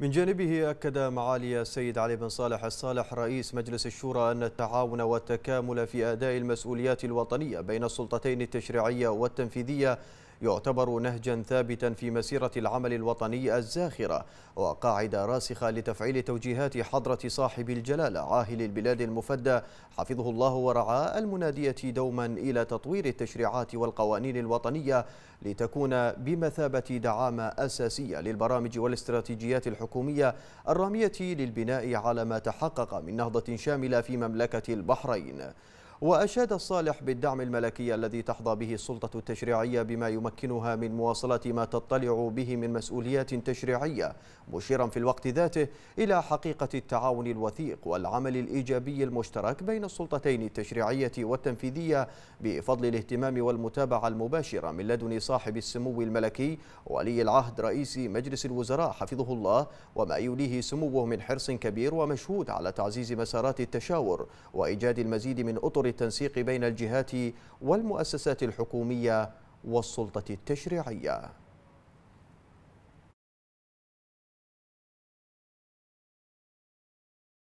من جانبه أكد معالي السيد علي بن صالح الصالح رئيس مجلس الشورى أن التعاون والتكامل في أداء المسؤوليات الوطنية بين السلطتين التشريعية والتنفيذية يعتبر نهجا ثابتا في مسيرة العمل الوطني الزاخرة وقاعدة راسخة لتفعيل توجيهات حضرة صاحب الجلالة عاهل البلاد المفدى حفظه الله ورعاه المنادية دوما إلى تطوير التشريعات والقوانين الوطنية لتكون بمثابة دعامة أساسية للبرامج والاستراتيجيات الحكومية الرامية للبناء على ما تحقق من نهضة شاملة في مملكة البحرين وأشاد الصالح بالدعم الملكي الذي تحظى به السلطة التشريعية بما يمكنها من مواصلة ما تطلع به من مسؤوليات تشريعية مشيرا في الوقت ذاته إلى حقيقة التعاون الوثيق والعمل الإيجابي المشترك بين السلطتين التشريعية والتنفيذية بفضل الاهتمام والمتابعة المباشرة من لدن صاحب السمو الملكي ولي العهد رئيس مجلس الوزراء حفظه الله وما يوليه سموه من حرص كبير ومشهود على تعزيز مسارات التشاور وإيجاد المزيد من أطر التنسيق بين الجهات والمؤسسات الحكومية والسلطة التشريعية